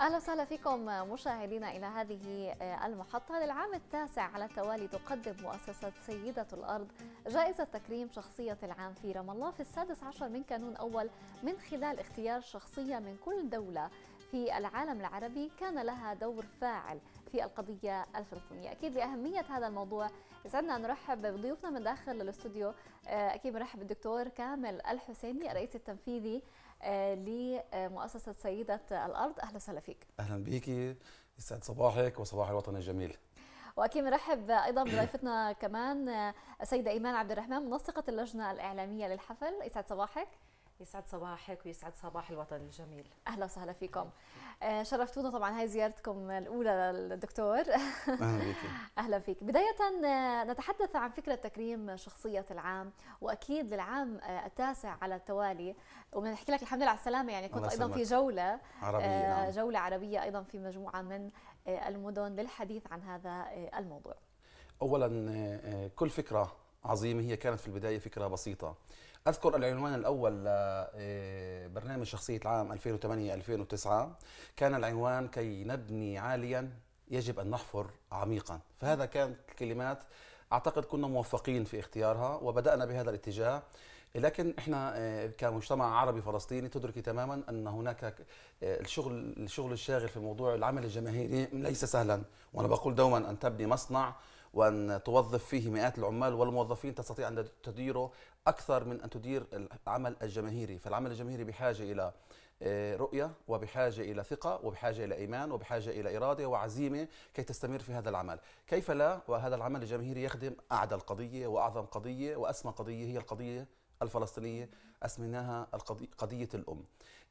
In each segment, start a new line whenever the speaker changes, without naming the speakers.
اهلا وسهلا فيكم مشاهدينا الى هذه آه، المحطه للعام التاسع على التوالي تقدم مؤسسه سيده الارض جائزه تكريم شخصيه العام في رام الله في السادس عشر من كانون اول من خلال اختيار شخصيه من كل دوله في العالم العربي كان لها دور فاعل في القضية الفلسطينية أكيد لأهمية هذا الموضوع يسعدنا أن نرحب بضيوفنا من داخل الاستوديو آه، أكيد بنرحب بالدكتور كامل الحسيني الرئيس التنفيذي آه، لمؤسسه سيده الارض اهلا وسهلا فيك
اهلا بيكي يسعد صباحك وصباح الوطن الجميل
واكيد نرحب ايضا بضيفتنا كمان آه، السيده ايمان عبد الرحمن منسقه اللجنه الاعلاميه للحفل يسعد صباحك
يسعد صباحك ويسعد صباح الوطن الجميل اهلا وسهلا فيكم
آه، شرفتونا طبعا هاي زيارتكم الاولى للدكتور اهلا اهلا فيك بدايه آه، نتحدث عن فكره تكريم شخصيه العام واكيد للعام آه، التاسع على التوالي وبنحكي لك الحمد لله على السلامه يعني كنت ايضا في جوله عربية نعم. جوله عربيه ايضا في مجموعه من المدن للحديث عن هذا الموضوع
اولا كل فكره عظيمه هي كانت في البدايه فكره بسيطه اذكر العنوان الاول لبرنامج آه، شخصيه العام 2008 2009 كان العنوان كي نبني عاليا يجب ان نحفر عميقا فهذا كانت الكلمات اعتقد كنا موفقين في اختيارها وبدانا بهذا الاتجاه لكن احنا آه، كمجتمع عربي فلسطيني تدركي تماما ان هناك آه، الشغل الشغل الشاغل في موضوع العمل الجماهيري ليس سهلا وانا بقول دوما ان تبني مصنع وان توظف فيه مئات العمال والموظفين تستطيع ان تديره اكثر من ان تدير العمل الجماهيري، فالعمل الجماهيري بحاجه الى آه، رؤيه وبحاجه الى ثقه وبحاجه الى ايمان وبحاجه الى اراده وعزيمه كي تستمر في هذا العمل، كيف لا وهذا العمل الجماهيري يخدم اعدى القضيه واعظم قضيه واسمى قضيه هي القضيه الفلسطينيه اسميناها قضيه الام.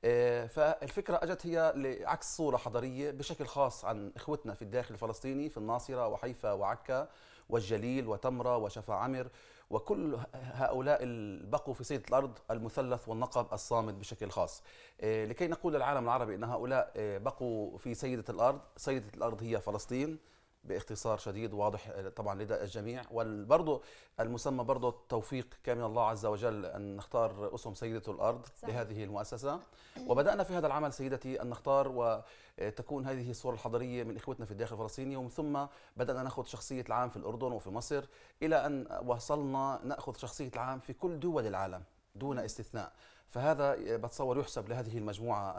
آه، فالفكره اجت هي لعكس صوره حضاريه بشكل خاص عن اخوتنا في الداخل الفلسطيني في الناصره وحيفا وعكا والجليل وتمره وشفا عمر وكل هؤلاء بقوا في صيد الارض المثلث والنقب الصامد بشكل خاص آه، لكي نقول للعالم العربي ان هؤلاء آه، بقوا في سيده الارض سيده الارض هي فلسطين باختصار شديد واضح آه، طبعا لدى الجميع وبرضه المسمى برضه التوفيق كان من الله عز وجل ان نختار اسم سيده الارض صحيح. لهذه المؤسسه وبدانا في هذا العمل سيدتي ان نختار وتكون آه، هذه الصوره الحضريه من اخوتنا في الداخل الفلسطيني ومن ثم بدانا ناخذ شخصيه العام في الاردن وفي مصر الى ان وصلنا ناخذ شخصيه العام في كل دول العالم دون استثناء فهذا آه، بتصور يحسب لهذه المجموعه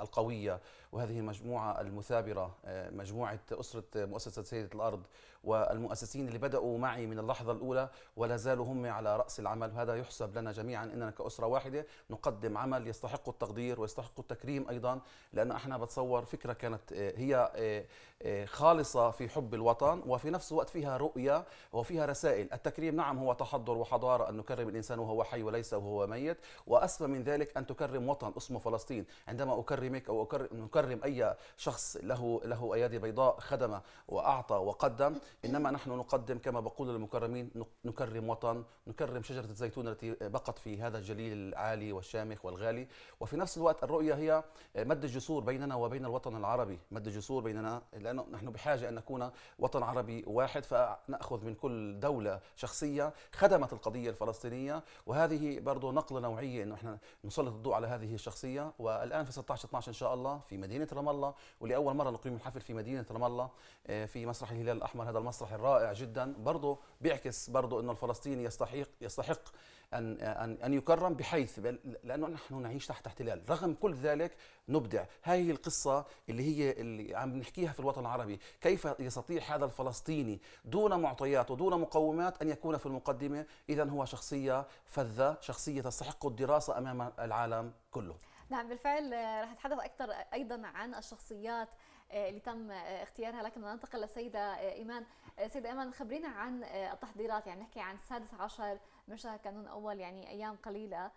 القويه وهذه المجموعة المثابرة آه، مجموعة أسرة مؤسسة سيدة الأرض والمؤسسين اللي بدأوا معي من اللحظة الأولى ولا زالوا هم على رأس العمل وهذا يحسب لنا جميعا أننا كأسرة واحدة نقدم عمل يستحق التقدير ويستحق التكريم أيضا لأن احنا بتصور فكرة كانت آه، هي آه، خالصة في حب الوطن وفي نفس الوقت فيها رؤية وفيها رسائل التكريم نعم هو تحضر وحضارة أن نكرم الإنسان وهو حي وليس وهو ميت وأسمى من ذلك أن تكرم وطن اسمه فلسطين عندما أكرمك أو أكرم نكرم اي شخص له له ايادي بيضاء خدم واعطى وقدم انما نحن نقدم كما بقول للمكرمين نكرم وطن نكرم شجره الزيتون التي بقت في هذا الجليل العالي والشامخ والغالي وفي نفس الوقت الرؤيه هي مد الجسور بيننا وبين الوطن العربي مد الجسور بيننا لانه نحن بحاجه ان نكون وطن عربي واحد فناخذ من كل دوله شخصيه خدمت القضيه الفلسطينيه وهذه برضه نقله نوعيه انه احنا نسلط الضوء على هذه الشخصيه والان في 16 12 ان شاء الله في مدينه مدينه رام الله ولاول مره نقيم الحفل في مدينه رام الله آه، في مسرح الهلال الاحمر هذا المسرح الرائع جدا برضه بيعكس برضه انه الفلسطيني يستحق يستحق ان ان ان يكرم بحيث لانه نحن نعيش تحت احتلال رغم كل ذلك نبدع هذه القصه اللي هي اللي عم نحكيها في الوطن العربي كيف يستطيع هذا الفلسطيني دون معطيات ودون مقومات ان يكون في المقدمه اذا هو شخصيه فذه شخصيه تستحق الدراسه امام العالم كله
نعم بالفعل آه، رح نتحدث اكثر ايضا عن الشخصيات آه، اللي تم آه، اختيارها لكن ننتقل للسيده ايمان سيده ايمان خبرينا عن التحضيرات يعني نحكي عن السادس عشر من شهر كانون اول يعني ايام قليله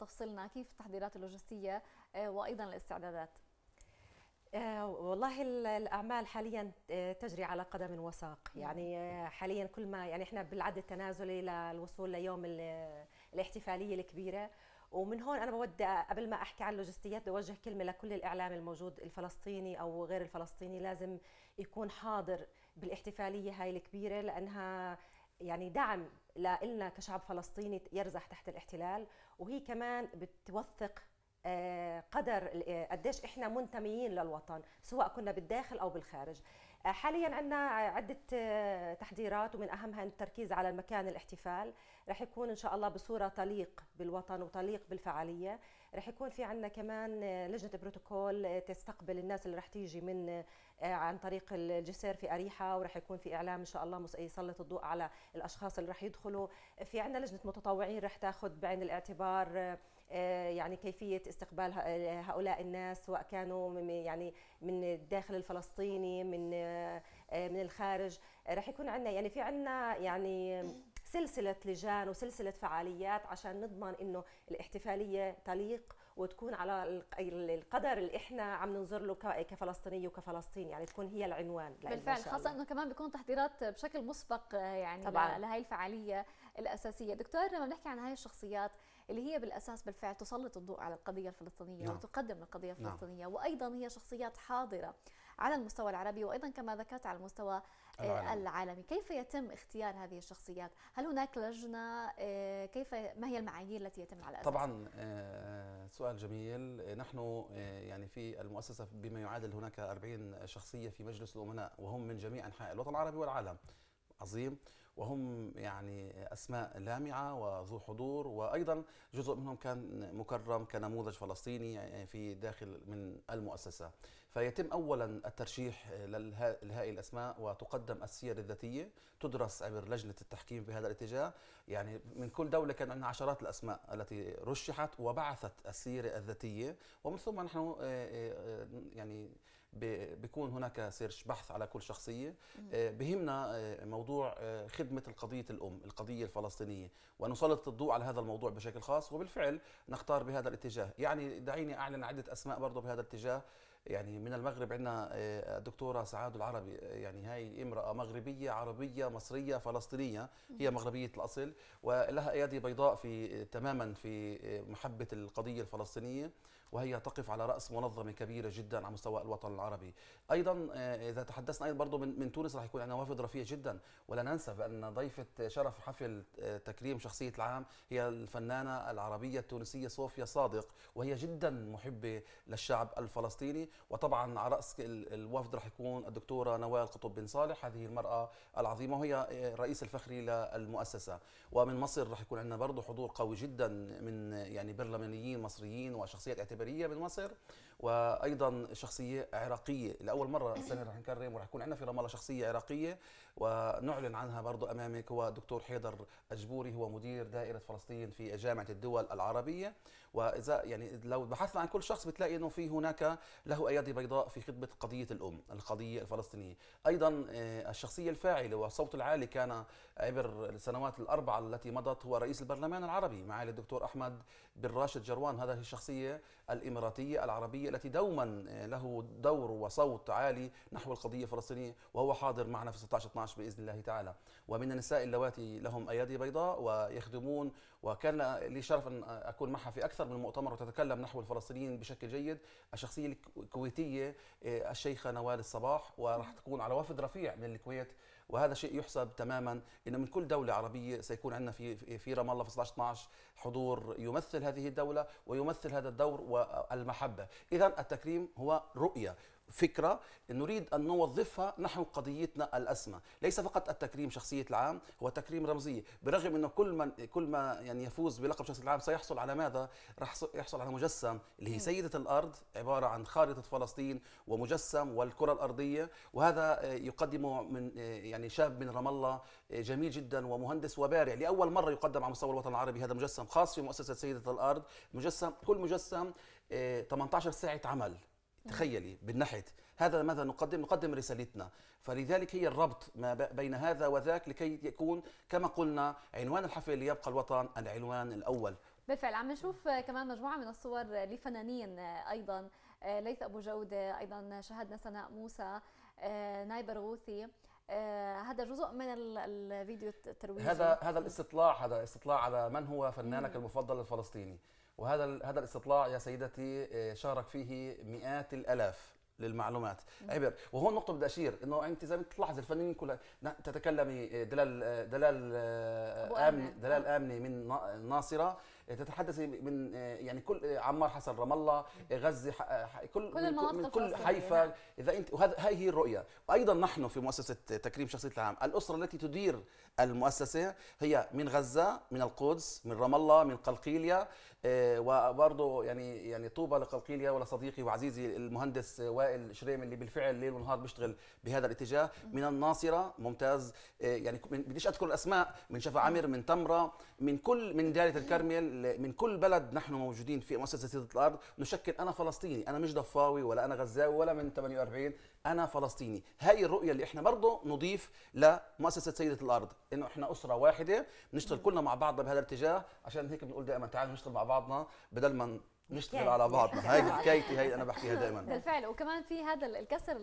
تفصلنا كيف التحضيرات اللوجستيه وايضا الاستعدادات
والله الاعمال حاليا تجري على قدم وساق نعم. يعني حاليا كل ما يعني احنا بالعد التنازلي للوصول ليوم الاحتفاليه الكبيره ومن هون انا بودي قبل ما احكي عن اللوجستيات بوجه كلمه لكل الاعلام الموجود الفلسطيني او غير الفلسطيني لازم يكون حاضر بالاحتفاليه هاي الكبيره لانها يعني دعم لنا كشعب فلسطيني يرزح تحت الاحتلال وهي كمان بتوثق آه، قدر آه، قديش احنا منتميين للوطن سواء كنا بالداخل او بالخارج حاليا عندنا عدة آه، تحضيرات ومن أهمها التركيز على المكان الاحتفال رح يكون إن شاء الله بصورة تليق بالوطن وتليق بالفعالية رح يكون في عندنا كمان آه، لجنة بروتوكول آه، تستقبل الناس اللي رح تيجي من عن طريق الجسر في أريحة ورح يكون في إعلام إن شاء الله يسلط الضوء على الأشخاص اللي رح يدخلوا في عندنا لجنة متطوعين رح تاخذ بعين الاعتبار آه، يعني كيفيه استقبال هؤلاء الناس سواء كانوا يعني من الداخل الفلسطيني من آه، آه، من الخارج رح يكون عندنا يعني في عندنا يعني سلسله لجان وسلسله فعاليات عشان نضمن انه الاحتفاليه تليق وتكون على القدر اللي احنا عم ننظر له كفلسطيني وكفلسطين يعني تكون هي العنوان بالفعل خاصه انه
كمان بيكون تحضيرات بشكل مسبق يعني طبعا. لهي الفعاليه الاساسيه دكتور لما بنحكي عن هاي الشخصيات اللي هي بالاساس بالفعل تسلط الضوء على القضيه الفلسطينيه نعم. وتقدم القضيه نعم. الفلسطينيه نعم. وايضا هي شخصيات حاضره على المستوى العربي وايضا كما ذكرت على المستوى آه، العالمي, العالمي. كيف يتم اختيار هذه الشخصيات هل هناك لجنه آه، كيف ما هي المعايير التي يتم على اساسها طبعا
آه، سؤال جميل نحن يعني في المؤسسه بما يعادل هناك 40 شخصيه في مجلس الامناء وهم من جميع انحاء الوطن العربي والعالم عظيم وهم يعني أسماء لامعة وذو حضور وأيضا جزء منهم كان مكرم كنموذج فلسطيني يعني في داخل من المؤسسة فيتم أولا الترشيح لهذه الأسماء وتقدم السير الذاتية تدرس عبر لجنة التحكيم بهذا الاتجاه يعني من كل دولة كان عندنا عشرات الأسماء التي رشحت وبعثت السيرة الذاتية ومن ثم نحن آه، آه، يعني بيكون هناك سيرش بحث على كل شخصيه آه، بهمنا آه، موضوع آه، خدمه القضيه الام القضيه الفلسطينيه ونسلط الضوء على هذا الموضوع بشكل خاص وبالفعل نختار بهذا الاتجاه يعني دعيني اعلن عده اسماء برضه بهذا الاتجاه يعني من المغرب عندنا الدكتورة سعاد العربي يعني هاي امرأة مغربية عربية مصرية فلسطينية هي مغربية الأصل ولها أيادي بيضاء في تماما في محبة القضية الفلسطينية وهي تقف على راس منظمه كبيره جدا على مستوى الوطن العربي ايضا آه، اذا تحدثنا ايضا برضه من, من تونس راح يكون عندنا وافد رفيع جدا ولا ننسى بان ضيفه شرف حفل آه، تكريم شخصيه العام هي الفنانه العربيه التونسيه صوفيا صادق وهي جدا محبه للشعب الفلسطيني وطبعا على راس الوفد راح يكون الدكتوره نوال قطب بن صالح هذه المراه العظيمه وهي الرئيس آه، الفخري للمؤسسه ومن مصر راح يكون عندنا برضه حضور قوي جدا من يعني برلمانيين مصريين وشخصيات اعتبار البريه من مصر وايضا شخصيه عراقيه لاول مره السنه رح نكرم ورح يكون عندنا في رام الله شخصيه عراقيه ونعلن عنها برضو امامك هو دكتور حيدر اجبوري هو مدير دائره فلسطين في جامعه الدول العربيه واذا يعني لو بحثنا عن كل شخص بتلاقي انه في هناك له ايادي بيضاء في خدمه قضيه الام القضيه الفلسطينيه ايضا آه، الشخصيه الفاعله والصوت العالي كان عبر السنوات الاربعه التي مضت هو رئيس البرلمان العربي معالي الدكتور احمد بن راشد جروان هذه الشخصيه الاماراتيه العربيه التي دوما آه، له دور وصوت عالي نحو القضيه الفلسطينيه وهو حاضر معنا في 16 12 باذن الله تعالى ومن النساء اللواتي لهم ايادي بيضاء ويخدمون وكان لي شرف ان اكون معها في اكثر أكثر من مؤتمر وتتكلم نحو الفلسطينيين بشكل جيد الشخصية الكويتية آه، الشيخة نوال الصباح وراح تكون على وفد رفيع من الكويت وهذا شيء يحسب تماما انه من كل دولة عربية سيكون عندنا في في رام الله في 16 12 حضور يمثل هذه الدولة ويمثل هذا الدور والمحبة إذا التكريم هو رؤية فكرة نريد أن نوظفها نحو قضيتنا الأسمى ليس فقط التكريم شخصية العام هو تكريم رمزية برغم أنه كل من كل ما يعني يفوز بلقب شخصية العام سيحصل على ماذا رح يحصل على مجسم اللي هي سيدة الأرض عبارة عن خارطة فلسطين ومجسم والكرة الأرضية وهذا يقدمه من يعني شاب من رام الله جميل جدا ومهندس وبارع لأول مرة يقدم على مستوى الوطن العربي هذا مجسم خاص في مؤسسة سيدة الأرض مجسم كل مجسم 18 آه، ساعة عمل تخيلي من ناحيه هذا ماذا نقدم؟ نقدم رسالتنا، فلذلك هي الربط ما بين هذا وذاك لكي يكون كما قلنا عنوان الحفل ليبقى الوطن العنوان الاول.
بالفعل عم نشوف كمان مجموعه من الصور لفنانين ايضا ليث ابو جوده ايضا شاهدنا سناء موسى نايبه رغوثي هذا جزء من الفيديو الترويجي هذا
هذا الاستطلاع هذا استطلاع على من هو فنانك المفضل الفلسطيني وهذا هذا الاستطلاع يا سيدتي آه، شارك فيه مئات الالاف للمعلومات عبر طيب، وهون نقطه بدي اشير انه انت زي ما تلاحظ الفنانين كلها تتكلمي آه، دلال آه، دلال امني دلال امني من الناصره تتحدثي من آه، يعني كل آه، عمار حسن رام الله آه، غزه كل كل المناطق من كل حيفا نعم. اذا انت وهذه هي الرؤيه وايضا نحن في مؤسسه تكريم شخصيه العام الاسره التي تدير المؤسسه هي من غزه من القدس من رام الله من قلقيليه وبرضه يعني يعني طوبى لقلقيليه ولصديقي وعزيزي المهندس وائل شريم اللي بالفعل ليل ونهار بيشتغل بهذا الاتجاه من الناصره ممتاز يعني بديش اذكر الاسماء من شفا عمر من تمره من كل من داله الكرمل من كل بلد نحن موجودين في مؤسسه سيده الارض نشكل انا فلسطيني انا مش ضفاوي ولا انا غزاوي ولا من 48 انا فلسطيني هاي الرؤيه اللي احنا برضه نضيف لمؤسسه سيده الارض انه احنا اسره واحده بنشتغل كلنا مع بعض بهذا الاتجاه عشان هيك بنقول دائما تعالوا نشتغل مع بعضنا بدل ما نشتغل على بعضنا هاي حكايتي هاي انا بحكيها دائما بالفعل
وكمان في هذا الكسر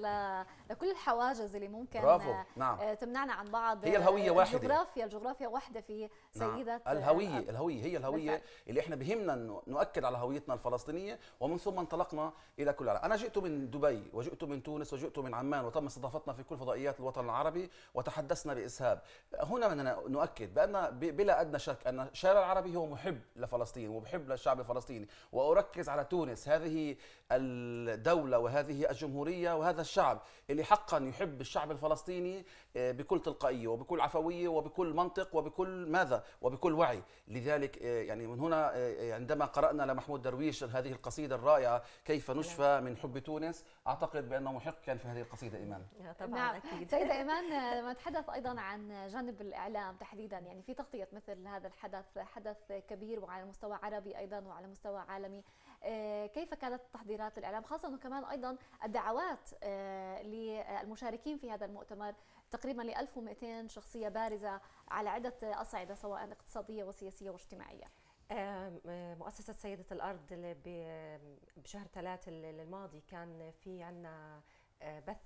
لكل الحواجز اللي ممكن برافو. آه، نعم. آه، تمنعنا عن بعض هي الهويه آه، واحده الجغرافيا الجغرافيا واحده في سيده نعم. الهويه الأرض. الهويه
هي الهويه بالفعل. اللي احنا بهمنا نؤكد على هويتنا الفلسطينيه ومن ثم انطلقنا الى كل العالم انا جئت من دبي وجئت من تونس وجئت من عمان وتم استضافتنا في كل فضائيات الوطن العربي وتحدثنا باسهاب هنا بدنا نؤكد بان بلا ادنى شك ان الشارع العربي هو محب لفلسطين ومحب للشعب الفلسطيني وأرى أركز على تونس هذه الدولة وهذه الجمهورية وهذا الشعب اللي حقا يحب الشعب الفلسطيني آه، بكل تلقائية وبكل عفوية وبكل منطق وبكل ماذا وبكل وعي لذلك آه، يعني من هنا آه، عندما قرأنا لمحمود درويش هذه القصيدة الرائعة كيف نشفى نعم. من حب تونس أعتقد بأنه محق كان في هذه القصيدة إيمان
نعم. نعم، طبعا نعم. أكيد سيدة
إيمان لما نتحدث أيضا عن جانب الإعلام تحديدا يعني في تغطية مثل هذا الحدث حدث كبير وعلى مستوى عربي أيضا وعلى مستوى عالمي آه، كيف كانت التحضيرات الاعلام خاصه انه كمان ايضا الدعوات آه، للمشاركين في هذا المؤتمر تقريبا ل 1200 شخصيه بارزه على عده اصعده سواء اقتصاديه وسياسيه واجتماعيه
مؤسسة سيدة الأرض بشهر ثلاثة الماضي كان في عنا آه، بث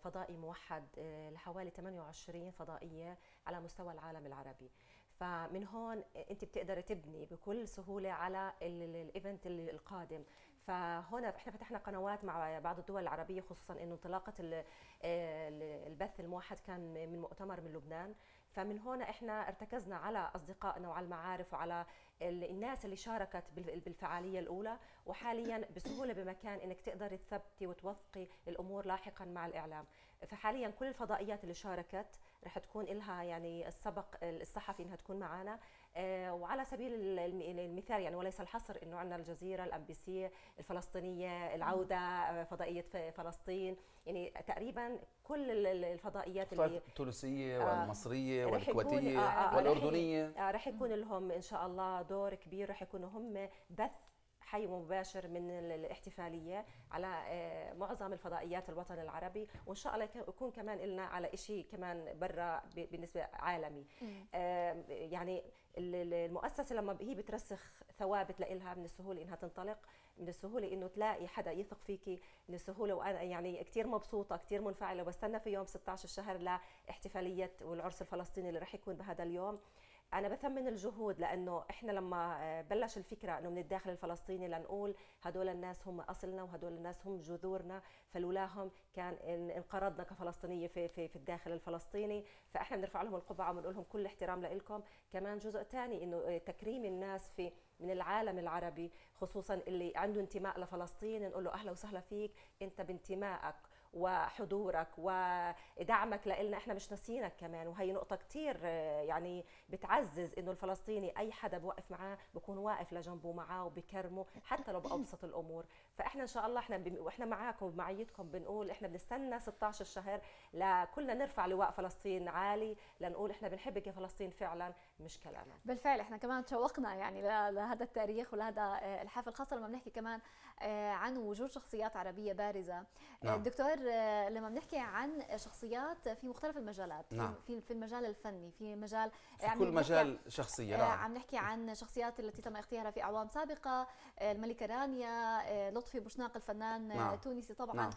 فضائي موحد لحوالي 28 فضائية على مستوى العالم العربي فمن هون انت بتقدري تبني بكل سهوله على الايفنت القادم فهنا احنا فتحنا قنوات مع بعض الدول العربيه خصوصا انه انطلاقه البث الموحد كان من مؤتمر من لبنان فمن هنا احنا ارتكزنا على اصدقائنا وعلى المعارف وعلى الناس اللي شاركت بالفعاليه الاولى وحاليا بسهوله بمكان انك تقدري تثبتي وتوثقي الامور لاحقا مع الاعلام فحاليا كل الفضائيات اللي شاركت رح تكون لها يعني السبق الصحفي انها تكون معنا آه، وعلى سبيل المثال يعني وليس الحصر انه عندنا الجزيره الام بي سي الفلسطينيه العوده آه، فضائيه فلسطين يعني تقريبا كل الفضائيات اللي طيب،
التونسيه آه، والمصريه والكويتيه والاردنيه
رح يكون لهم ان شاء الله دور كبير رح يكونوا هم بث حي مباشر من الاحتفاليه على آه، معظم الفضائيات الوطن العربي وان شاء الله يكون كمان لنا على شيء كمان برا بالنسبه عالمي يعني المؤسسه لما هي بترسخ ثوابت لإلها من السهوله انها تنطلق من السهوله انه تلاقي حدا يثق فيكي من السهوله وانا يعني كثير مبسوطه كثير منفعله وبستنى في يوم 16 الشهر لاحتفاليه والعرس الفلسطيني اللي رح يكون بهذا اليوم انا بثمن الجهود لانه احنا لما آه، بلش الفكره انه من الداخل الفلسطيني لنقول هدول الناس هم اصلنا وهدول الناس هم جذورنا فلولاهم كان انقرضنا كفلسطينيه في في, في الداخل الفلسطيني فاحنا بنرفع لهم القبعه وبنقول لهم كل احترام لكم كمان جزء ثاني انه آه، تكريم الناس في من العالم العربي خصوصا اللي عنده انتماء لفلسطين نقول له اهلا وسهلا فيك انت بانتمائك وحضورك ودعمك لنا احنا مش ناسيينك كمان وهي نقطه كتير آه، يعني بتعزز انه الفلسطيني اي حدا بوقف معاه بكون واقف لجنبه معاه وبكرمه حتى لو بابسط الامور فاحنا ان شاء الله احنا واحنا معاكم بمعيتكم بنقول احنا بنستنى 16 شهر لكلنا نرفع لواء فلسطين عالي لنقول احنا بنحبك يا فلسطين فعلا مش كلاما
بالفعل احنا كمان تشوقنا يعني لهذا التاريخ ولهذا آه، الحفل خاصه لما بنحكي كمان آه، عن وجود شخصيات عربيه بارزه نعم. دكتور آه، لما بنحكي عن شخصيات في مختلف المجالات نعم. في في المجال الفني في مجال في يعني كل مجال
شخصيه آه، نعم. عم
نحكي عن شخصيات التي تم اختيارها في اعوام سابقه آه، الملكه رانيا لطفي بوشناق الفنان نعم. التونسي طبعا نعم.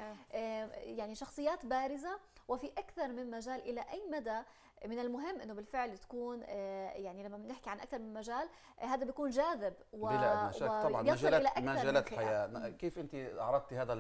يعني شخصيات بارزه وفي اكثر من مجال الى اي مدى من المهم انه بالفعل تكون يعني لما بنحكي عن اكثر من مجال هذا بيكون جاذب و... بلا شك طبعا مجالات مجالات حياه
كيف انت عرضتي هذا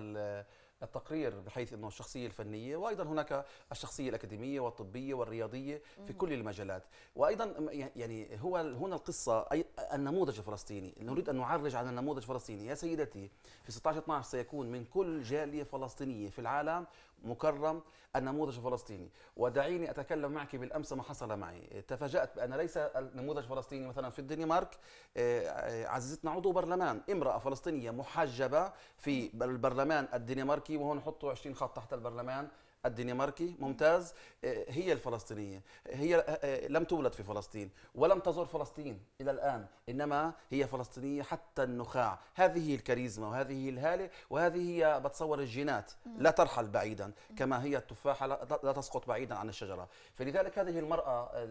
التقرير بحيث انه الشخصيه الفنيه وايضا هناك الشخصيه الاكاديميه والطبيه والرياضيه في كل المجالات وايضا يعني هو هنا القصه اي النموذج الفلسطيني نريد ان نعرج على النموذج الفلسطيني يا سيدتي في 16 12 سيكون من كل جاليه فلسطينيه في العالم مكرم النموذج الفلسطيني ودعيني أتكلم معك بالأمس ما حصل معي تفاجأت بأن ليس النموذج الفلسطيني مثلا في الدنمارك آه، آه، عزيزتنا عضو برلمان امرأة فلسطينية محجبة في البرلمان الدنماركي وهون حطوا 20 خط تحت البرلمان الدنماركي ممتاز آه، هي الفلسطينيه هي آه، آه، لم تولد في فلسطين ولم تزور فلسطين الى الان انما هي فلسطينيه حتى النخاع هذه هي الكاريزما وهذه هي الهاله وهذه هي بتصور الجينات لا ترحل بعيدا كما هي التفاحه لا تسقط بعيدا عن الشجره فلذلك هذه المراه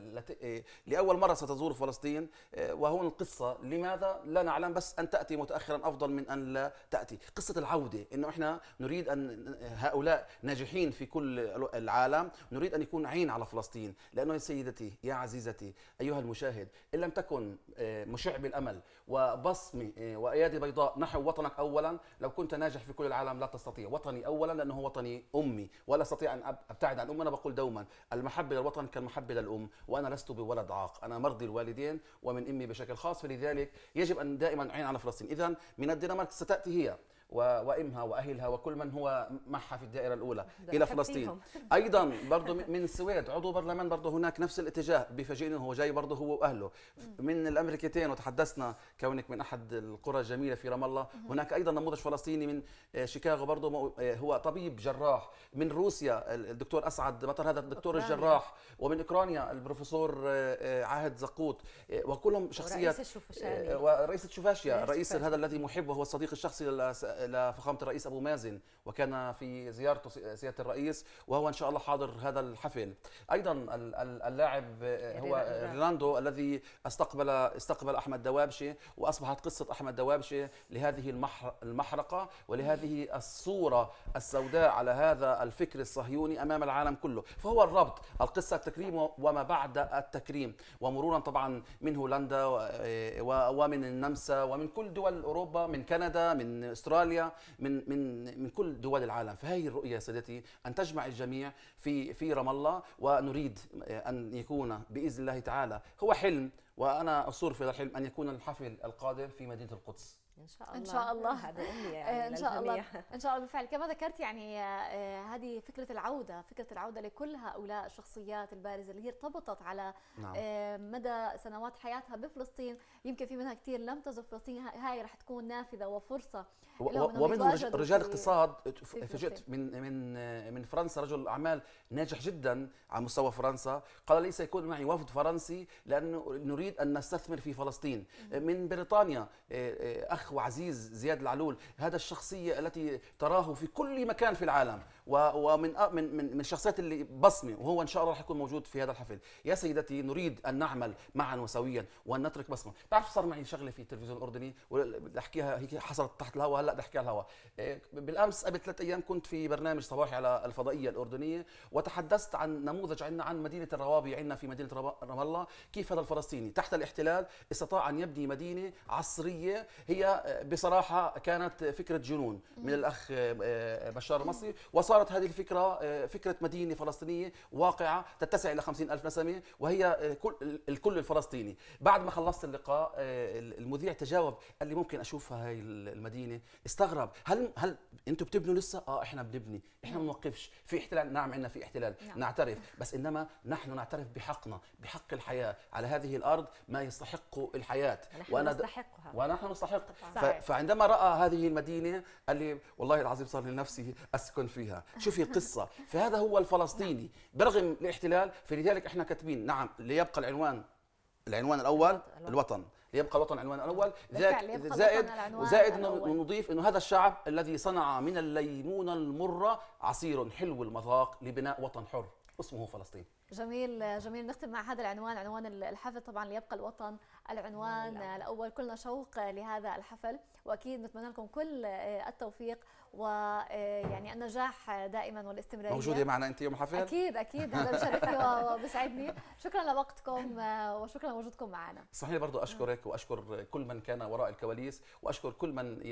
لاول مره ستزور فلسطين وهون القصه لماذا لا نعلم بس ان تاتي متاخرا افضل من ان لا تاتي قصه العوده انه احنا نريد ان هؤلاء ناجحين في كل كل العالم نريد أن يكون عين على فلسطين لأنه يا سيدتي يا عزيزتي أيها المشاهد إن لم تكن آه، مشع بالأمل وبصمة آه، وأيادي بيضاء نحو وطنك أولا لو كنت ناجح في كل العالم لا تستطيع وطني أولا لأنه وطني أمي ولا أستطيع أن أبتعد عن أمي أنا بقول دوما المحبة للوطن كالمحبة للأم وأنا لست بولد عاق أنا مرضي الوالدين ومن أمي بشكل خاص فلذلك يجب أن دائما عين على فلسطين إذا من الدنمارك ستأتي هي وامها واهلها وكل من هو معها في الدائره الاولى الى فلسطين ايضا برضه من السويد عضو برلمان برضه هناك نفس الاتجاه بفاجئني هو جاي برضه هو واهله من الامريكتين وتحدثنا كونك من احد القرى الجميله في رام الله هناك ايضا نموذج فلسطيني من آه، شيكاغو برضه آه، هو طبيب جراح من روسيا الدكتور اسعد بطل هذا الدكتور الجراح ومن اوكرانيا البروفيسور آه، عاهد زقوط وكلهم شخصيات ورئيس الشوفاشيا ورئيس الشوفاشيا رئيس هذا الذي محب وهو الصديق الشخصي لفخامه الرئيس ابو مازن وكان في زيارته سياده الرئيس وهو ان شاء الله حاضر هذا الحفل ايضا اللاعب هو ريناندو الذي استقبل استقبل احمد دوابشه واصبحت قصه احمد دوابشه لهذه المحرقه ولهذه الصوره السوداء على هذا الفكر الصهيوني امام العالم كله فهو الربط القصه التكريم وما بعد التكريم ومرورا طبعا من هولندا ومن النمسا ومن كل دول اوروبا من كندا من استراليا ايطاليا من من من كل دول العالم فهي الرؤيه سيدتي ان تجمع الجميع في في رام الله ونريد ان يكون باذن الله تعالى هو حلم وانا اصر في هذا الحلم ان يكون الحفل القادم في مدينه القدس ان شاء الله ان شاء الله هذا يعني ان شاء الله
ان شاء الله بالفعل كما ذكرت يعني آه، هذه فكره العوده فكره العوده لكل هؤلاء الشخصيات البارزه اللي هي ارتبطت على نعم. آه، مدى سنوات حياتها بفلسطين يمكن في منها كثير لم تزر فلسطين هاي رح تكون نافذه وفرصه
ومن رجال اقتصاد فوجئت من من من فرنسا رجل اعمال ناجح جدا على مستوى فرنسا قال لي سيكون معي وفد فرنسي لانه نريد ان نستثمر في فلسطين من بريطانيا آه، اخ الاخ وعزيز زياد العلول هذا الشخصيه التي تراه في كل مكان في العالم ومن من من من الشخصيات اللي بصمه وهو ان شاء الله راح يكون موجود في هذا الحفل يا سيدتي نريد ان نعمل معا وسويا وان نترك بصمه بتعرف صار معي شغله في التلفزيون الاردني بدي احكيها هيك حصلت تحت الهواء هلا بدي احكيها على الهواء إيه، بالامس قبل ثلاث ايام كنت في برنامج صباحي على الفضائيه الاردنيه وتحدثت عن نموذج عندنا عن مدينه الروابي عندنا في مدينه رام الله كيف هذا الفلسطيني تحت الاحتلال استطاع ان يبني مدينه عصريه هي بصراحه كانت فكره جنون من الاخ آه، آه، بشار المصري صارت هذه الفكرة آه، فكرة مدينة فلسطينية واقعة تتسع إلى 50 ألف نسمة وهي آه، الكل الفلسطيني بعد ما خلصت اللقاء آه، المذيع تجاوب قال لي ممكن أشوفها هاي المدينة استغرب هل هل أنتم بتبنوا لسه؟ آه إحنا بنبني إحنا ما نعم. بنوقفش في احتلال نعم عندنا في احتلال نعم. نعترف بس إنما نحن نعترف بحقنا بحق الحياة على هذه الأرض ما يستحق الحياة نحن وأنا نستحقها ونحن نستحق فعندما رأى هذه المدينة قال لي والله العظيم صار لنفسي أسكن فيها شو شوفي قصة فهذا هو الفلسطيني برغم الاحتلال فلذلك احنا كاتبين نعم ليبقى العنوان العنوان الاول الوطن ليبقى الوطن العنوان الاول زائد زائد, نضيف انه هذا الشعب الذي صنع من الليمونه المره عصير حلو المذاق لبناء وطن حر اسمه فلسطين
جميل جميل نختم مع هذا العنوان عنوان الحفل طبعا ليبقى الوطن العنوان نعم. الاول كلنا شوق لهذا الحفل واكيد نتمنى لكم كل آه، التوفيق ويعني آه، النجاح دائما والاستمراريه موجوده معنا
انت يوم حفل اكيد
اكيد هذا بشرفني وبسعدني شكرا لوقتكم آه، وشكرا لوجودكم معنا
صحيح برضو اشكرك واشكر كل من كان وراء الكواليس واشكر كل من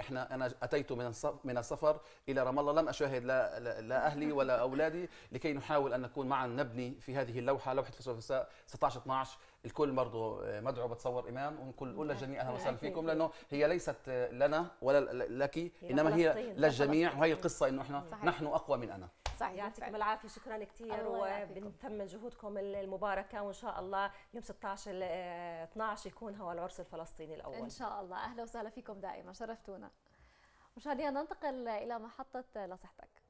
احنا انا اتيت من من السفر الى رام الله لم اشاهد لا لا اهلي ولا اولادي لكي نحاول ان نكون معا نبني في هذه اللوحه لوحه فلسفه 16 12 الكل برضه آه، مدعو بتصور ايمان ونقول كل للجميع اهلا وسهلا فيكم لانه هي ليست آه، لنا ولا لك انما هي للجميع وهي القصه انه احنا صحيح. نحن اقوى من انا
صحيح يعطيكم العافيه شكرا كثير وبنثمن جهودكم المباركه وان شاء الله يوم 16 12 آه، يكون هو العرس الفلسطيني الاول ان شاء
الله اهلا وسهلا فيكم دائما شرفتونا مشاهدينا ننتقل الى محطه لصحتك